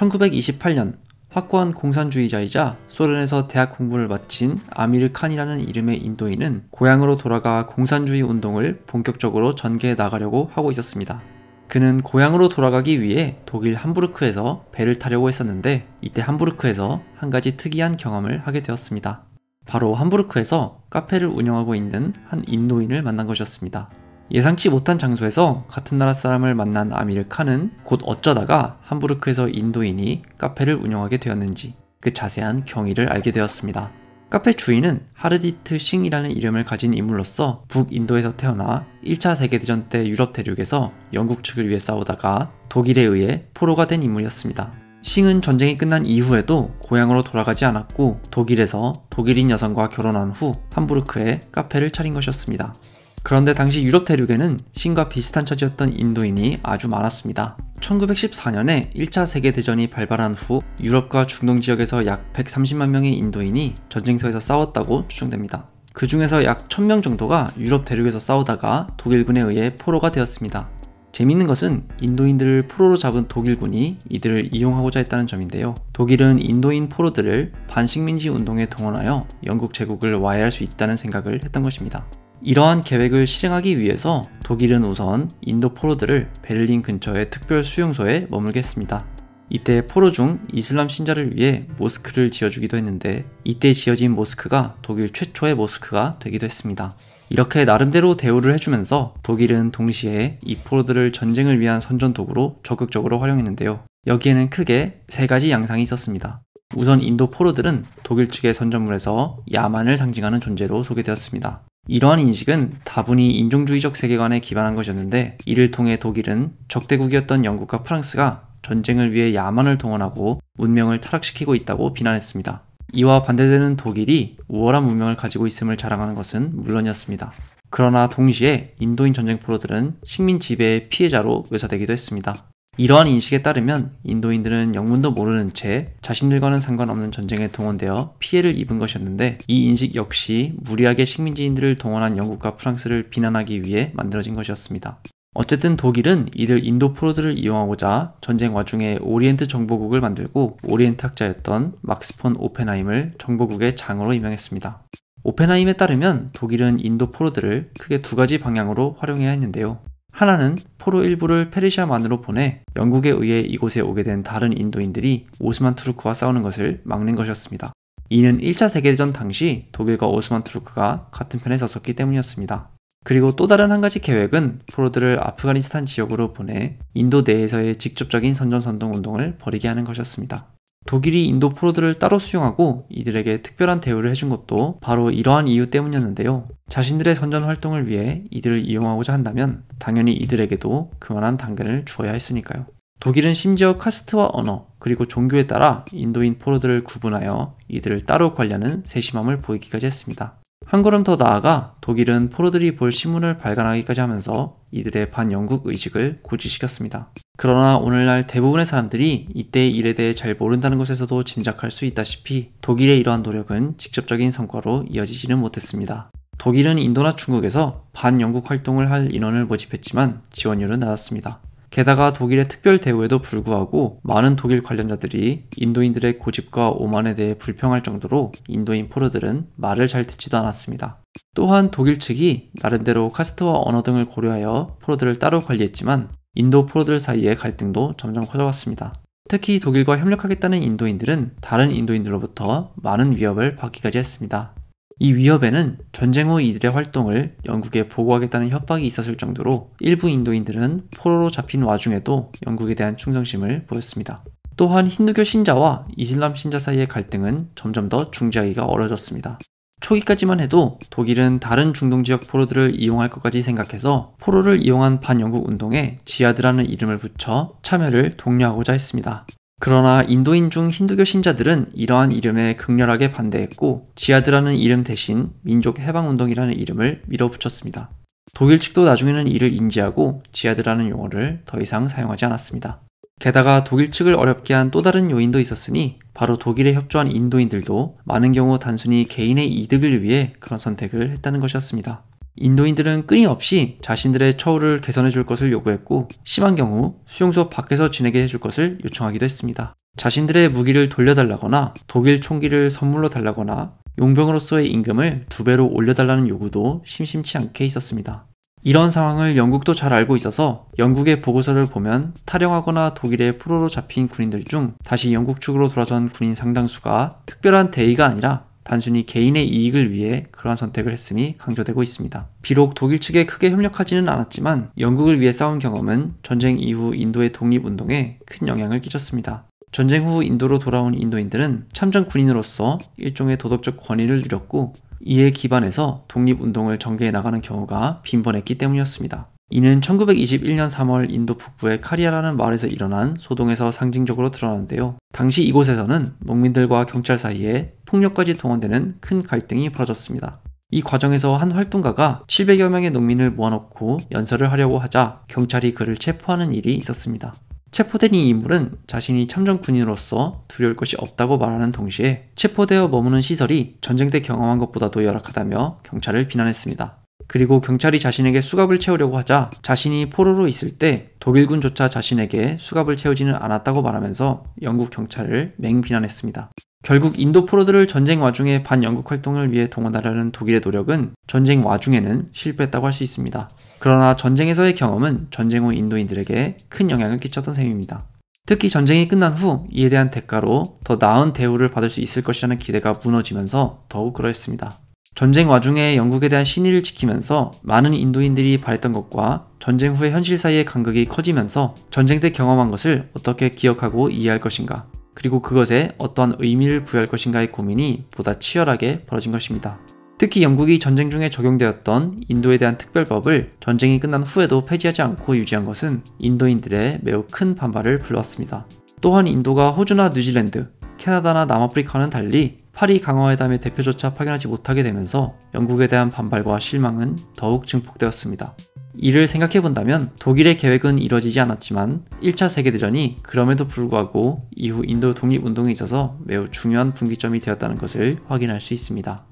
1928년 확고한 공산주의자이자 소련에서 대학 공부를 마친 아미르 칸이라는 이름의 인도인은 고향으로 돌아가 공산주의 운동을 본격적으로 전개해 나가려고 하고 있었습니다. 그는 고향으로 돌아가기 위해 독일 함부르크에서 배를 타려고 했었는데 이때 함부르크에서 한 가지 특이한 경험을 하게 되었습니다. 바로 함부르크에서 카페를 운영하고 있는 한 인도인을 만난 것이었습니다. 예상치 못한 장소에서 같은 나라 사람을 만난 아미르 칸은 곧 어쩌다가 함부르크에서 인도인이 카페를 운영하게 되었는지 그 자세한 경위를 알게 되었습니다. 카페 주인은 하르디트 싱이라는 이름을 가진 인물로서 북인도에서 태어나 1차 세계대전 때 유럽 대륙에서 영국 측을 위해 싸우다가 독일에 의해 포로가 된 인물이었습니다. 싱은 전쟁이 끝난 이후에도 고향으로 돌아가지 않았고 독일에서 독일인 여성과 결혼한 후 함부르크에 카페를 차린 것이었습니다. 그런데 당시 유럽 대륙에는 신과 비슷한 처지였던 인도인이 아주 많았습니다. 1914년에 1차 세계대전이 발발한 후 유럽과 중동 지역에서 약 130만 명의 인도인이 전쟁터에서 싸웠다고 추정됩니다. 그 중에서 약 1000명 정도가 유럽 대륙에서 싸우다가 독일군에 의해 포로가 되었습니다. 재밌는 것은 인도인들을 포로로 잡은 독일군이 이들을 이용하고자 했다는 점인데요. 독일은 인도인 포로들을 반식민지 운동에 동원하여 영국 제국을 와해할 수 있다는 생각을 했던 것입니다. 이러한 계획을 실행하기 위해서 독일은 우선 인도 포로들을 베를린 근처의 특별 수용소에 머물게 했습니다. 이때 포로 중 이슬람 신자를 위해 모스크를 지어주기도 했는데 이때 지어진 모스크가 독일 최초의 모스크가 되기도 했습니다. 이렇게 나름대로 대우를 해주면서 독일은 동시에 이 포로들을 전쟁을 위한 선전 도구로 적극적으로 활용했는데요. 여기에는 크게 세 가지 양상이 있었습니다. 우선 인도 포로들은 독일 측의 선전물에서 야만을 상징하는 존재로 소개되었습니다. 이러한 인식은 다분히 인종주의적 세계관에 기반한 것이었는데 이를 통해 독일은 적대국이었던 영국과 프랑스가 전쟁을 위해 야만을 동원하고 문명을 타락시키고 있다고 비난했습니다. 이와 반대되는 독일이 우월한 문명을 가지고 있음을 자랑하는 것은 물론이었습니다. 그러나 동시에 인도인 전쟁 포로들은 식민 지배의 피해자로 묘사되기도 했습니다. 이러한 인식에 따르면 인도인들은 영문도 모르는 채 자신들과는 상관없는 전쟁에 동원되어 피해를 입은 것이었는데 이 인식 역시 무리하게 식민지인들을 동원한 영국과 프랑스를 비난하기 위해 만들어진 것이었습니다. 어쨌든 독일은 이들 인도 포로들을 이용하고자 전쟁 와중에 오리엔트 정보국을 만들고 오리엔트 학자였던 막스 폰 오펜하임을 정보국의 장으로 임명했습니다. 오펜하임에 따르면 독일은 인도 포로들을 크게 두 가지 방향으로 활용해야 했는데요. 하나는 포로 일부를 페르시아만으로 보내 영국에 의해 이곳에 오게 된 다른 인도인들이 오스만 투르크와 싸우는 것을 막는 것이었습니다. 이는 1차 세계대전 당시 독일과 오스만 투르크가 같은 편에 섰었기 때문이었습니다. 그리고 또 다른 한 가지 계획은 포로들을 아프가니스탄 지역으로 보내 인도 내에서의 직접적인 선전선동 운동을 벌이게 하는 것이었습니다. 독일이 인도 포로들을 따로 수용하고 이들에게 특별한 대우를 해준 것도 바로 이러한 이유 때문이었는데요. 자신들의 선전 활동을 위해 이들을 이용하고자 한다면 당연히 이들에게도 그만한 당근을 주어야 했으니까요. 독일은 심지어 카스트와 언어 그리고 종교에 따라 인도인 포로들을 구분하여 이들을 따로 관리하는 세심함을 보이기까지 했습니다. 한 걸음 더 나아가 독일은 포로들이 볼 신문을 발간하기까지 하면서 이들의 반영국 의식을 고지시켰습니다. 그러나 오늘날 대부분의 사람들이 이때 일에 대해 잘 모른다는 것에서도 짐작할 수 있다시피 독일의 이러한 노력은 직접적인 성과로 이어지지는 못했습니다. 독일은 인도나 중국에서 반영국 활동을 할 인원을 모집했지만 지원율은 낮았습니다. 게다가 독일의 특별 대우에도 불구하고 많은 독일 관련자들이 인도인들의 고집과 오만에 대해 불평할 정도로 인도인 포로들은 말을 잘 듣지도 않았습니다. 또한 독일 측이 나름대로 카스트와 언어 등을 고려하여 포로들을 따로 관리했지만 인도 포로들 사이의 갈등도 점점 커져갔습니다. 특히 독일과 협력하겠다는 인도인들은 다른 인도인들로부터 많은 위협을 받기까지 했습니다. 이 위협에는 전쟁 후 이들의 활동을 영국에 보고하겠다는 협박이 있었을 정도로 일부 인도인들은 포로로 잡힌 와중에도 영국에 대한 충성심을 보였습니다. 또한 힌두교 신자와 이슬람 신자 사이의 갈등은 점점 더 중재하기가 어려졌습니다. 초기까지만 해도 독일은 다른 중동 지역 포로들을 이용할 것까지 생각해서 포로를 이용한 반영국 운동에 지하드라는 이름을 붙여 참여를 독려하고자 했습니다. 그러나 인도인 중 힌두교 신자들은 이러한 이름에 극렬하게 반대했고 지하드라는 이름 대신 민족 해방 운동이라는 이름을 밀어붙였습니다. 독일 측도 나중에는 이를 인지하고 지하드라는 용어를 더 이상 사용하지 않았습니다. 게다가 독일 측을 어렵게 한 또 다른 요인도 있었으니 바로 독일에 협조한 인도인들도 많은 경우 단순히 개인의 이득을 위해 그런 선택을 했다는 것이었습니다. 인도인들은 끊임없이 자신들의 처우를 개선해 줄 것을 요구했고 심한 경우 수용소 밖에서 지내게 해줄 것을 요청하기도 했습니다. 자신들의 무기를 돌려달라거나 독일 총기를 선물로 달라거나 용병으로서의 임금을 두 배로 올려달라는 요구도 심심치 않게 있었습니다. 이런 상황을 영국도 잘 알고 있어서 영국의 보고서를 보면 탈영하거나 독일의 포로로 잡힌 군인들 중 다시 영국 측으로 돌아선 군인 상당수가 특별한 대의가 아니라 단순히 개인의 이익을 위해 그러한 선택을 했음이 강조되고 있습니다. 비록 독일 측에 크게 협력하지는 않았지만 영국을 위해 싸운 경험은 전쟁 이후 인도의 독립운동에 큰 영향을 끼쳤습니다. 전쟁 후 인도로 돌아온 인도인들은 참전 군인으로서 일종의 도덕적 권위를 누렸고 이에 기반해서 독립운동을 전개해 나가는 경우가 빈번했기 때문이었습니다. 이는 1921년 3월 인도 북부의 카리아라는 마을에서 일어난 소동에서 상징적으로 드러났는데요 당시 이곳에서는 농민들과 경찰 사이에 폭력까지 동원되는 큰 갈등이 벌어졌습니다. 이 과정에서 한 활동가가 700여 명의 농민을 모아놓고 연설을 하려고 하자 경찰이 그를 체포하는 일이 있었습니다. 체포된 이 인물은 자신이 참전 군인으로서 두려울 것이 없다고 말하는 동시에 체포되어 머무는 시설이 전쟁 때 경험한 것보다도 열악하다며 경찰을 비난했습니다. 그리고 경찰이 자신에게 수갑을 채우려고 하자 자신이 포로로 있을 때 독일군조차 자신에게 수갑을 채우지는 않았다고 말하면서 영국 경찰을 맹비난했습니다. 결국 인도 포로들을 전쟁 와중에 반영국 활동을 위해 동원하려는 독일의 노력은 전쟁 와중에는 실패했다고 할 수 있습니다. 그러나 전쟁에서의 경험은 전쟁 후 인도인들에게 큰 영향을 끼쳤던 셈입니다. 특히 전쟁이 끝난 후 이에 대한 대가로 더 나은 대우를 받을 수 있을 것이라는 기대가 무너지면서 더욱 그러했습니다. 전쟁 와중에 영국에 대한 신의를 지키면서 많은 인도인들이 바랬던 것과 전쟁 후의 현실 사이의 간극이 커지면서 전쟁 때 경험한 것을 어떻게 기억하고 이해할 것인가, 그리고 그것에 어떠한 의미를 부여할 것인가의 고민이 보다 치열하게 벌어진 것입니다. 특히 영국이 전쟁 중에 적용되었던 인도에 대한 특별법을 전쟁이 끝난 후에도 폐지하지 않고 유지한 것은 인도인들의 매우 큰 반발을 불러왔습니다. 또한 인도가 호주나 뉴질랜드, 캐나다나 남아프리카와는 달리 파리 강화회담의 대표조차 파견하지 못하게 되면서 영국에 대한 반발과 실망은 더욱 증폭되었습니다. 이를 생각해 본다면 독일의 계획은 이뤄지지 않았지만 1차 세계대전이 그럼에도 불구하고 이후 인도 독립운동에 있어서 매우 중요한 분기점이 되었다는 것을 확인할 수 있습니다.